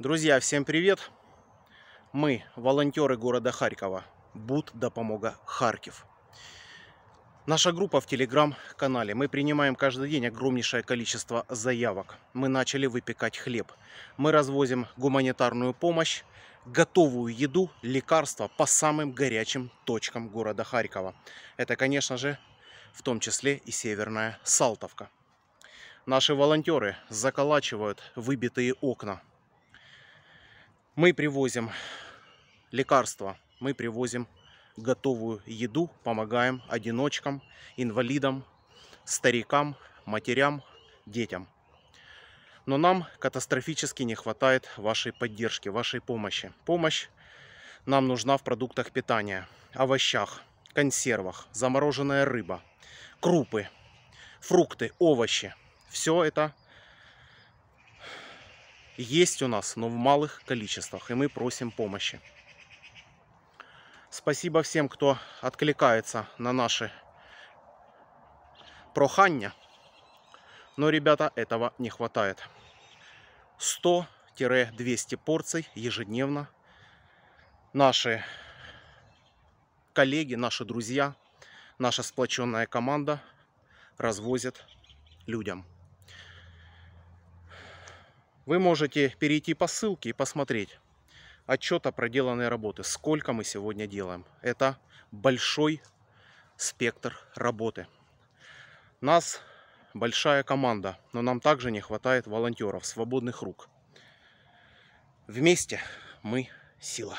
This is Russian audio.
Друзья, всем привет! Мы, волонтеры города Харькова, Буд да помога Харьков. Наша группа в телеграм-канале. Мы принимаем каждый день огромнейшее количество заявок. Мы начали выпекать хлеб. Мы развозим гуманитарную помощь, готовую еду, лекарства по самым горячим точкам города Харькова. Это, конечно же, в том числе и Северная Салтовка. Наши волонтеры заколачивают выбитые окна, мы привозим лекарства, мы привозим готовую еду, помогаем одиночкам, инвалидам, старикам, матерям, детям. Но нам катастрофически не хватает вашей поддержки, вашей помощи. Помощь нам нужна в продуктах питания, овощах, консервах, замороженная рыба, крупы, фрукты, овощи. Все это есть у нас, но в малых количествах, и мы просим помощи. Спасибо всем, кто откликается на наши прохання. Но, ребята, этого не хватает. 100-200 порций ежедневно наши коллеги, наши друзья, наша сплоченная команда развозят людям. Вы можете перейти по ссылке и посмотреть отчет о проделанной работе, сколько мы сегодня делаем. Это большой спектр работы. Нас большая команда, но нам также не хватает волонтеров, свободных рук. Вместе мы сила.